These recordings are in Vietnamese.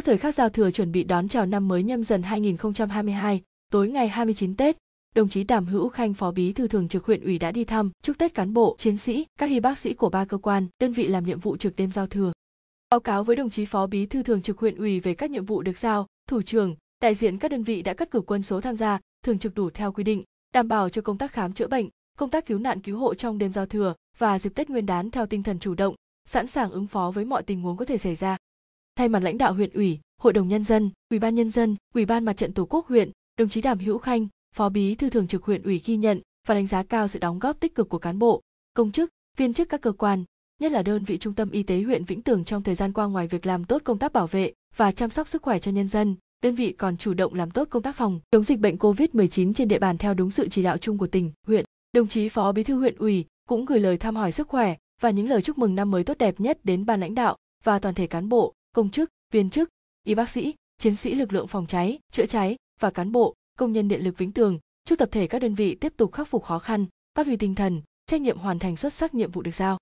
Trước thời khắc giao thừa chuẩn bị đón chào năm mới nhâm dần 2022, tối ngày 29 Tết, đồng chí Đàm Hữu Khanh Phó Bí thư Thường trực huyện ủy đã đi thăm, chúc Tết cán bộ, chiến sĩ, các y bác sĩ của ba cơ quan, đơn vị làm nhiệm vụ trực đêm giao thừa. Báo cáo với đồng chí Phó Bí thư Thường trực huyện ủy về các nhiệm vụ được giao, thủ trưởng, đại diện các đơn vị đã cắt cử quân số tham gia, thường trực đủ theo quy định, đảm bảo cho công tác khám chữa bệnh, công tác cứu nạn cứu hộ trong đêm giao thừa và dịp Tết Nguyên đán theo tinh thần chủ động, sẵn sàng ứng phó với mọi tình huống có thể xảy ra thay mặt lãnh đạo huyện ủy, hội đồng nhân dân, ủy ban nhân dân, ủy ban mặt trận tổ quốc huyện, đồng chí Đàm Hữu Khanh, phó bí thư thường trực huyện ủy ghi nhận và đánh giá cao sự đóng góp tích cực của cán bộ, công chức, viên chức các cơ quan, nhất là đơn vị trung tâm y tế huyện Vĩnh Tường trong thời gian qua ngoài việc làm tốt công tác bảo vệ và chăm sóc sức khỏe cho nhân dân, đơn vị còn chủ động làm tốt công tác phòng chống dịch bệnh COVID-19 trên địa bàn theo đúng sự chỉ đạo chung của tỉnh, huyện. Đồng chí Phó Bí thư huyện ủy cũng gửi lời thăm hỏi sức khỏe và những lời chúc mừng năm mới tốt đẹp nhất đến ban lãnh đạo và toàn thể cán bộ, công chức viên chức y bác sĩ chiến sĩ lực lượng phòng cháy chữa cháy và cán bộ công nhân điện lực vĩnh tường chúc tập thể các đơn vị tiếp tục khắc phục khó khăn phát huy tinh thần trách nhiệm hoàn thành xuất sắc nhiệm vụ được giao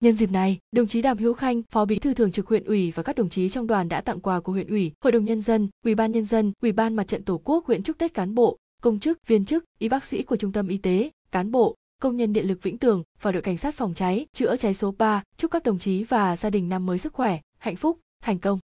Nhân dịp này, đồng chí Đàm Hiếu Khanh, Phó Bí thư Thường trực huyện ủy và các đồng chí trong đoàn đã tặng quà của huyện ủy, Hội đồng nhân dân, Ủy ban nhân dân, Ủy ban Mặt trận Tổ quốc huyện chúc Tết cán bộ, công chức, viên chức, y bác sĩ của trung tâm y tế, cán bộ, công nhân điện lực Vĩnh Tường và đội cảnh sát phòng cháy, chữa cháy số 3 chúc các đồng chí và gia đình năm mới sức khỏe, hạnh phúc, thành công